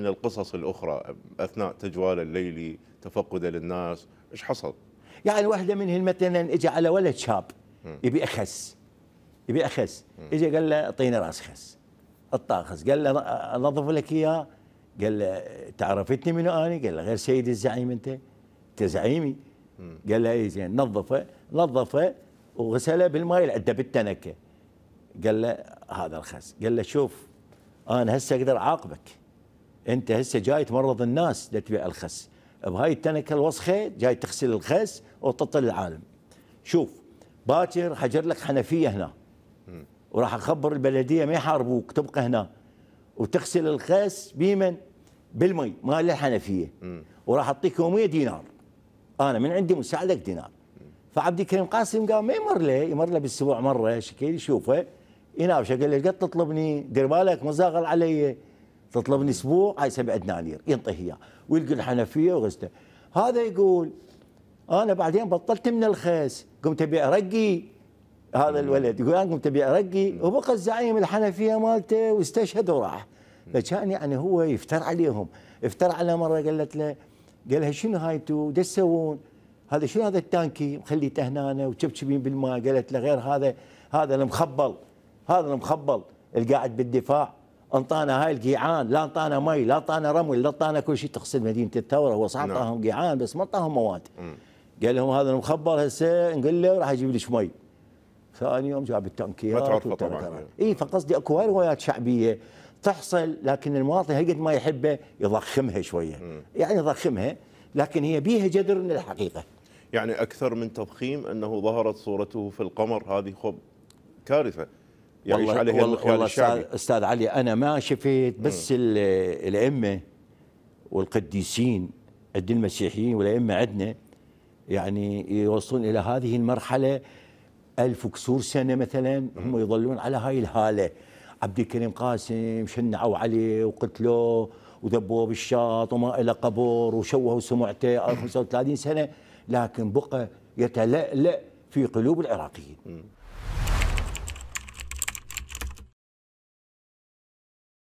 من القصص الاخرى اثناء تجواله الليلي تفقده للناس ايش حصل يعني واحده منهم مثلا اجى على ولد شاب يبي اخس يبي اخس اجى قال له اعطيني راس خس الطاخس قال له انظف لك اياه قال له تعرفتني منو انا؟ قال له غير سيد الزعيم انت انت زعيمي قال له اي زين نظفه نظفه وغسله بالماء العده بالتنكه قال له هذا الخس قال له شوف انا هسه اقدر اعاقبك انت هسه جاي تمرض الناس لتبيع الخس بهاي التنكه الوسخه جاي تغسل الخس وتطل العالم شوف باكر حجر لك حنفيه هنا وراح اخبر البلديه ما يحاربوك تبقى هنا وتغسل الخس بيمن بالمي مال الحنفيه وراح اعطيك 100 دينار انا من عندي مساعدك دينار فعبد الكريم قاسم قام ما يمر له يمر له بالاسبوع مره شكل يشوفه يناوشه قال له قد تطلبني دير بالك مزاغل علي تطلبني اسبوع هاي 7 دنانير ينطيه اياه ويلقي الحنفيه وغزته هذا يقول انا بعدين بطلت من الخس قمت ابيع رقي هذا الولد يقول انا قمت ابيع رقي وبقى الزعيم الحنفيه مالته واستشهد وراح فكان يعني هو يفتر عليهم افتر على مره قالت له قال لها شنو هاي انتم دا تسوون؟ هذا شنو هذا التانكي مخليته هنا وشبشبين بالماء قالت له غير هذا هذا المخبل هذا المخبل القاعد بالدفاع انطانا هاي الجيعان لا انطانا مي لا انطانا رمل لا انطانا كل شيء تقصد مدينه الثوره هو صح اعطاهم نعم. بس ما اعطاهم مواد قال لهم هذا المخبر هسه نقول له راح يجيب لك مي ثاني يوم جاب التنكيات ما تعرفه طبعا اي فقصدي اكو هاي روايات شعبيه تحصل لكن المواطن قد ما يحبه يضخمها شويه يعني يضخمها لكن هي بيها جذر من الحقيقه يعني اكثر من تضخيم انه ظهرت صورته في القمر هذه خب كارثه يعيش والله عليه والله, والله الشعبي. استاذ علي انا ما شفت بس الائمه والقديسين عند المسيحيين والائمه عندنا يعني يوصلون الى هذه المرحله ألف وكسور سنه مثلا هم يظلون على هاي الهاله عبد الكريم قاسم شنعوا عليه وقتلوه وذبوه بالشاط وما إلى قبر وشوهوا سمعته 35 سنه لكن بقى يتلألأ في قلوب العراقيين